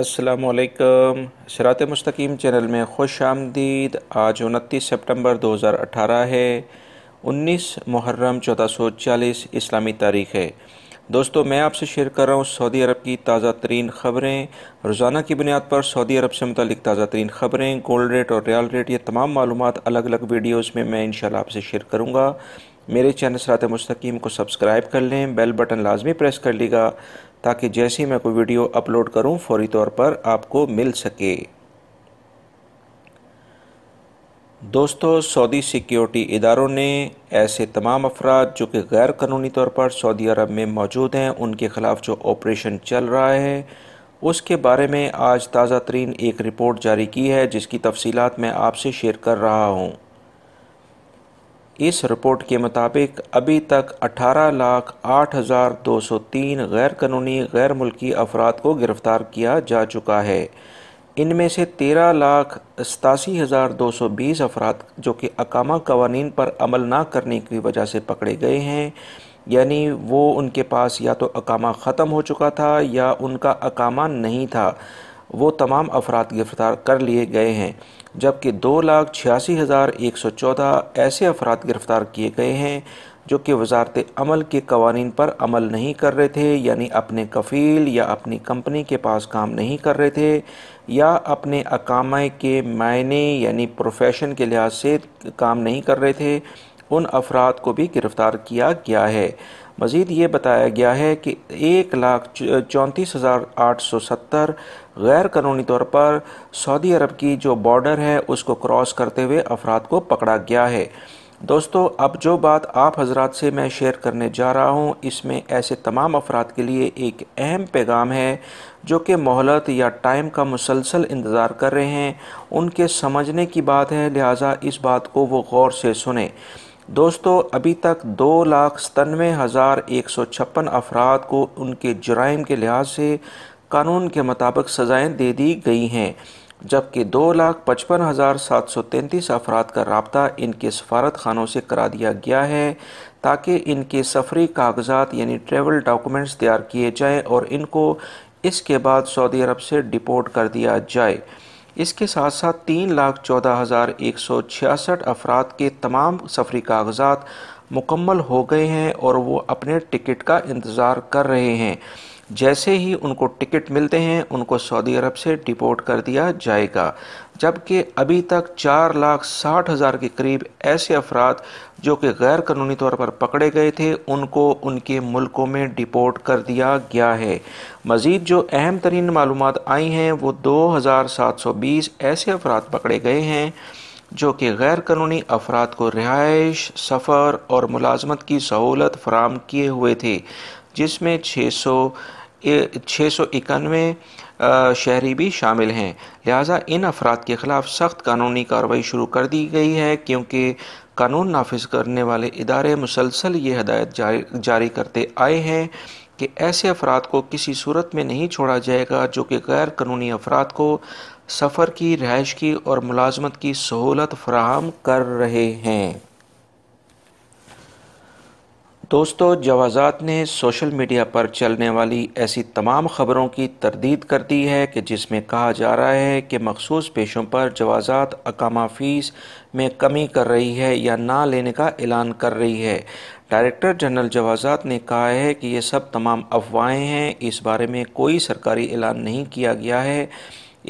السلام علیکم سرات مستقیم چینل میں خوش آمدید آج انتیس سپٹمبر دو ہزار اٹھارہ ہے انیس محرم چودہ سو چالیس اسلامی تاریخ ہے دوستو میں آپ سے شیئر کر رہا ہوں سعودی عرب کی تازہ ترین خبریں روزانہ کی بنیاد پر سعودی عرب سے متعلق تازہ ترین خبریں گولڈ ریٹ اور ریال ریٹ یہ تمام معلومات الگ الگ ویڈیوز میں میں انشاءاللہ آپ سے شیئر کروں گا میرے چینل سرات مستقیم کو سبسکرائب کر لیں بیل بٹن لازمی پریس کر لیگا گا تاکہ جیسی میں کوئی ویڈیو اپلوڈ کروں فوری طور پر آپ کو مل سکے دوستو سعودی سیکیورٹی اداروں نے ایسے تمام افراد جو کہ غیر قانونی طور پر سعودی عرب میں موجود ہیں ان کے خلاف جو آپریشن چل رہا ہے اس کے بارے میں آج تازہ ترین ایک رپورٹ جاری کی ہے جس کی تفصیلات میں آپ سے شیئر کر رہا ہوں اس رپورٹ کے مطابق ابھی تک اٹھارہ لاکھ آٹھ ہزار دو سو تین غیر قانونی غیر ملکی افراد کو گرفتار کیا جا چکا ہے ان میں سے تیرہ لاکھ ستاسی ہزار دو سو بیس افراد جو کہ اقامہ قوانین پر عمل نہ کرنے کی وجہ سے پکڑے گئے ہیں یعنی وہ ان کے پاس یا تو اکامہ ختم ہو چکا تھا یا ان کا اقامہ نہیں تھا وہ تمام افراد گرفتار کر لیے گئے ہیں جبکہ دو لاکھ چھیاسی ہزار ایک سو چودہ ایسے افراد گرفتار کیے گئے ہیں جو کہ وزارت عمل کے قوانین پر عمل نہیں کر رہے تھے یعنی اپنے کفیل یا اپنی کمپنی کے پاس کام نہیں کر رہے تھے یا اپنے اقامہ کے معنی یعنی پروفیشن کے لحاظ سے کام نہیں کر رہے تھے ان افراد کو بھی گرفتار کیا گیا ہے مزید یہ بتایا گیا ہے کہ ایک لاکھ چونتیس ہزار آٹھ سو ستر غیر قانونی طور پر سعودی عرب کی جو بارڈر ہے اس کو کراس کرتے ہوئے افراد کو پکڑا گیا ہے دوستو اب جو بات آپ حضرات سے میں شیئر کرنے جا رہا ہوں اس میں ایسے تمام افراد کے لیے ایک اہم پیغام ہے جو کہ مہلت یا ٹائم کا مسلسل انتظار کر رہے ہیں ان کے سمجھنے کی بات ہے لہٰذا اس بات کو وہ غور سے سنیں دوستو ابھی تک دو لاکھ ستنوے ہزار ایک سو چھپن افراد کو ان کے جرائم کے لحاظ سے قانون کے مطابق سزائیں دے دی گئی ہیں جبکہ دو لاکھ پچپن ہزار سات سو تینتیس افراد کا رابطہ ان کے سفارت خانوں سے کرا دیا گیا ہے تاکہ ان کے سفری کاغذات یعنی ٹریول ڈاکومنٹس تیار کیے جائیں اور ان کو اس کے بعد سعودی عرب سے ڈپورٹ کر دیا جائے اس کے ساتھ ساتھ تین لاکھ چودہ ہزار ایک سو چھیاسٹھ افراد کے تمام سفری کاغذات مکمل ہو گئے ہیں اور وہ اپنے ٹکٹ کا انتظار کر رہے ہیں جیسے ہی ان کو ٹکٹ ملتے ہیں ان کو سعودی عرب سے ڈپورٹ کر دیا جائے گا جبکہ ابھی تک چار لاکھ ساٹھ ہزار کے قریب ایسے افراد جو کہ غیر قانونی طور پر پکڑے گئے تھے ان کو ان کے ملکوں میں ڈپورٹ کر دیا گیا ہے مزید جو اہم ترین معلومات آئی ہیں وہ دو ہزار سات سو بیس ایسے افراد پکڑے گئے ہیں جو کہ غیر قانونی افراد کو رہائش سفر اور ملازمت کی سہولت فراہم کیے ہوئے تھے جس میں چھ سو چھ سو اکانوے شہری بھی شامل ہیں لہٰذا ان افراد کے خلاف سخت قانونی کارروائی شروع کر دی گئی ہے کیونکہ قانون نافذ کرنے والے ادارے مسلسل یہ ہدایت جاری کرتے آئے ہیں کہ ایسے افراد کو کسی صورت میں نہیں چھوڑا جائے گا جو کہ غیر قانونی افراد کو سفر کی رہائش کی اور ملازمت کی سہولت فراہم کر رہے ہیں دوستو جوازات نے سوشل میڈیا پر چلنے والی ایسی تمام خبروں کی تردید کر دی ہے کہ جس میں کہا جا رہا ہے کہ مخصوص پیشوں پر جوازات اقامہ فیس میں کمی کر رہی ہے یا نہ لینے کا اعلان کر رہی ہے ڈائریکٹر جنرل جوازات نے کہا ہے کہ یہ سب تمام افواہیں ہیں اس بارے میں کوئی سرکاری اعلان نہیں کیا گیا ہے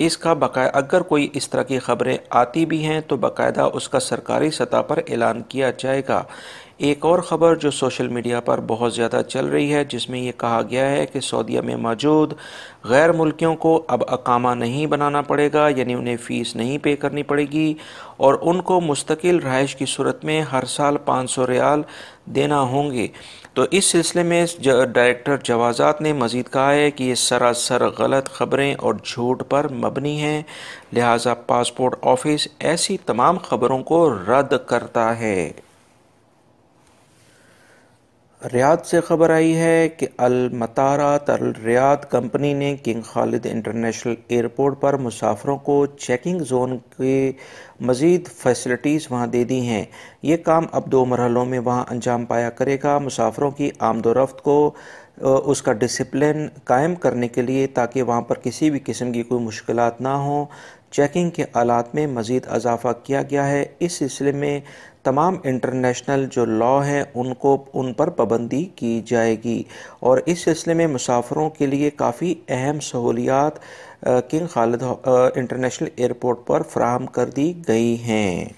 اس کا باقاعدہ اگر کوئی اس طرح کی خبریں آتی بھی ہیں تو باقاعدہ اس کا سرکاری سطح پر اعلان کیا جائے گا ایک اور خبر جو سوشل میڈیا پر بہت زیادہ چل رہی ہے جس میں یہ کہا گیا ہے کہ سعودیہ میں موجود غیر ملکیوں کو اب اقامہ نہیں بنانا پڑے گا یعنی انہیں فیس نہیں پے کرنی پڑے گی اور ان کو مستقل رہائش کی صورت میں ہر سال پانچ سو ریال دینا ہوں گے تو اس سلسلے میں ڈائریکٹر جوازات نے مزید کہا ہے کہ یہ سراسر غلط خبریں اور جھوٹ پر مبنی ہیں لہٰذا پاسپورٹ آفس ایسی تمام خبروں کو رد کرتا ہے ریاض سے خبر آئی ہے کہ المطارات الریاض کمپنی نے کنگ خالد انٹرنیشنل ایئرپورٹ پر مسافروں کو چیکنگ زون کی مزید فیسلٹیز وہاں دے دی ہیں یہ کام اب دو مرحلوں میں وہاں انجام پایا کرے گا مسافروں کی آمد و رفت کو اس کا ڈسپلن قائم کرنے کے لیے تاکہ وہاں پر کسی بھی قسم کی کوئی مشکلات نہ ہوں چیکنگ کے آلات میں مزید اضافہ کیا گیا ہے اس سلسلے میں تمام انٹرنیشنل جو لاء ہیں ان کو ان پر پابندی کی جائے گی اور اس سلسلے میں مسافروں کے لیے کافی اہم سہولیات کنگ خالد انٹرنیشنل ایئرپورٹ پر فراہم کر دی گئی ہیں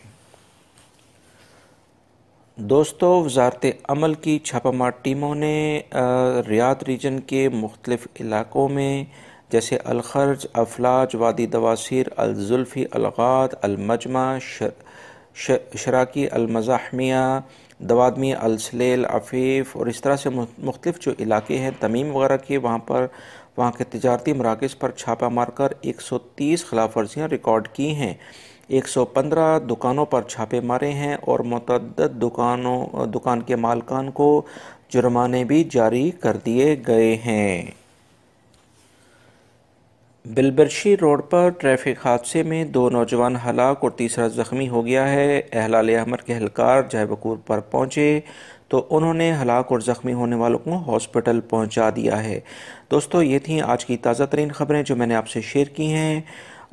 دوستو وزارت عمل کی چھاپہ مار ٹیموں نے ریاض ریجن کے مختلف علاقوں میں جیسے الخرج افلاج وادی دواسیر الزلفی الغاد المجمع شراکی المزاحمیہ دوادمی السلیل عفیف اور اس طرح سے مختلف جو علاقے ہیں تمیم وغیرہ کے وہاں پر وہاں کے تجارتی مراکز پر چھاپہ مار کر ایک سو تیس خلاف ورزیاں ریکارڈ کی ہیں ایک سو پندرہ دکانوں پر چھاپے مارے ہیں اور متعدد دکان کے مالکان کو جرمانے بھی جاری کر دیے گئے ہیں بلبرشی روڈ پر ٹریفک حادثے میں دو نوجوان ہلاک اور تیسرا زخمی ہو گیا ہے اہلال احمد کے اہلکار جائے بکور پر پہنچے تو انہوں نے ہلاک اور زخمی ہونے والوں کو ہاسپٹل پہنچا دیا ہے دوستو یہ تھیں آج کی تازہ ترین خبریں جو میں نے آپ سے شیئر کی ہیں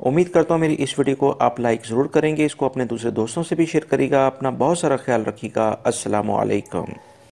امید کرتا ہوں میری اس ویڈیو کو آپ لائک ضرور کریں گے اس کو اپنے دوسرے دوستوں سے بھی شیئر کریے گا اپنا بہت سارا خیال رکھیے گا السلام علیکم